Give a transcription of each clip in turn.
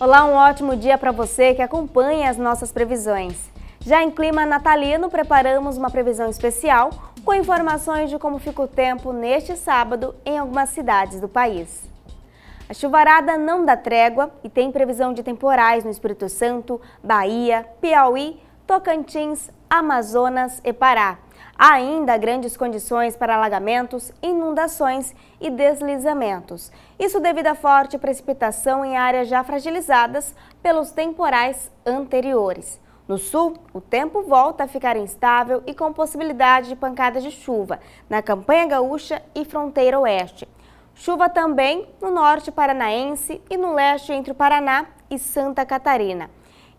Olá, um ótimo dia para você que acompanha as nossas previsões. Já em clima natalino, preparamos uma previsão especial com informações de como fica o tempo neste sábado em algumas cidades do país. A chuvarada não dá trégua e tem previsão de temporais no Espírito Santo, Bahia, Piauí, Tocantins, Amazonas e Pará. Há ainda grandes condições para alagamentos, inundações e deslizamentos. Isso devido à forte precipitação em áreas já fragilizadas pelos temporais anteriores. No sul, o tempo volta a ficar instável e com possibilidade de pancadas de chuva na Campanha Gaúcha e Fronteira Oeste. Chuva também no norte paranaense e no leste entre o Paraná e Santa Catarina.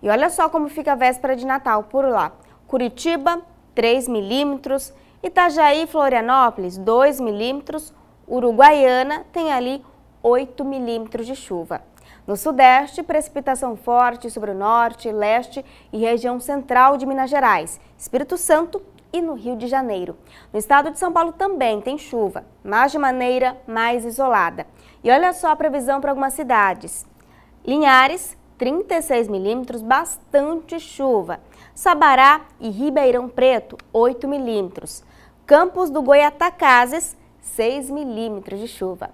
E olha só como fica a véspera de Natal por lá. Curitiba, 3 milímetros. Itajaí, Florianópolis, 2 milímetros. Uruguaiana tem ali 8 milímetros de chuva. No sudeste, precipitação forte sobre o norte, leste e região central de Minas Gerais, Espírito Santo e no Rio de Janeiro. No estado de São Paulo também tem chuva, mas de maneira mais isolada. E olha só a previsão para algumas cidades. Linhares, 36 milímetros, bastante chuva. Sabará e Ribeirão Preto, 8 milímetros. Campos do Goiatacazes, 6 milímetros de chuva.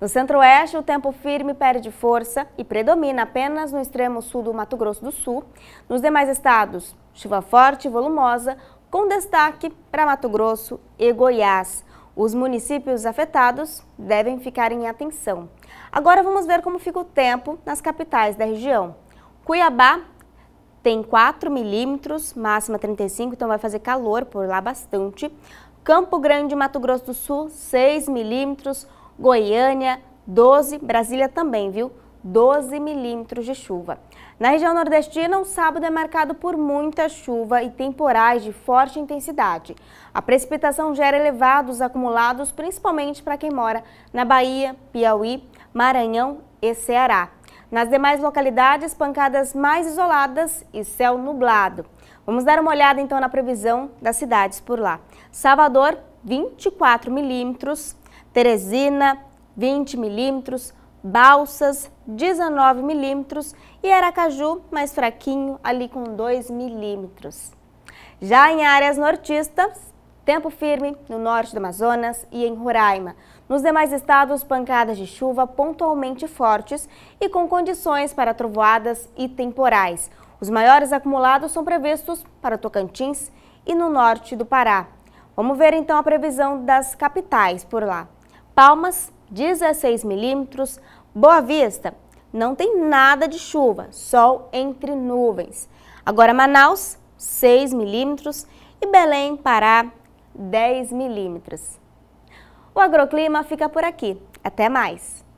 No centro-oeste, o tempo firme perde força e predomina apenas no extremo sul do Mato Grosso do Sul. Nos demais estados, chuva forte e volumosa, com destaque para Mato Grosso e Goiás. Os municípios afetados devem ficar em atenção. Agora vamos ver como fica o tempo nas capitais da região. Cuiabá tem 4 milímetros, máxima 35, então vai fazer calor por lá bastante. Campo Grande, Mato Grosso do Sul, 6 milímetros. Goiânia, 12. Brasília também, viu? 12 milímetros de chuva. Na região nordestina, o sábado é marcado por muita chuva e temporais de forte intensidade. A precipitação gera elevados acumulados, principalmente para quem mora na Bahia, Piauí, Maranhão e Ceará. Nas demais localidades, pancadas mais isoladas e céu nublado. Vamos dar uma olhada então na previsão das cidades por lá. Salvador, 24 milímetros. Teresina, 20 milímetros. Balsas, 19 milímetros e Aracaju mais fraquinho, ali com 2 milímetros. Já em áreas nortistas, tempo firme no norte do Amazonas e em Roraima. Nos demais estados, pancadas de chuva pontualmente fortes e com condições para trovoadas e temporais. Os maiores acumulados são previstos para Tocantins e no norte do Pará. Vamos ver então a previsão das capitais por lá. Palmas, 16 milímetros, Boa Vista não tem nada de chuva, sol entre nuvens. Agora Manaus, 6 milímetros e Belém, Pará, 10 milímetros. O agroclima fica por aqui. Até mais!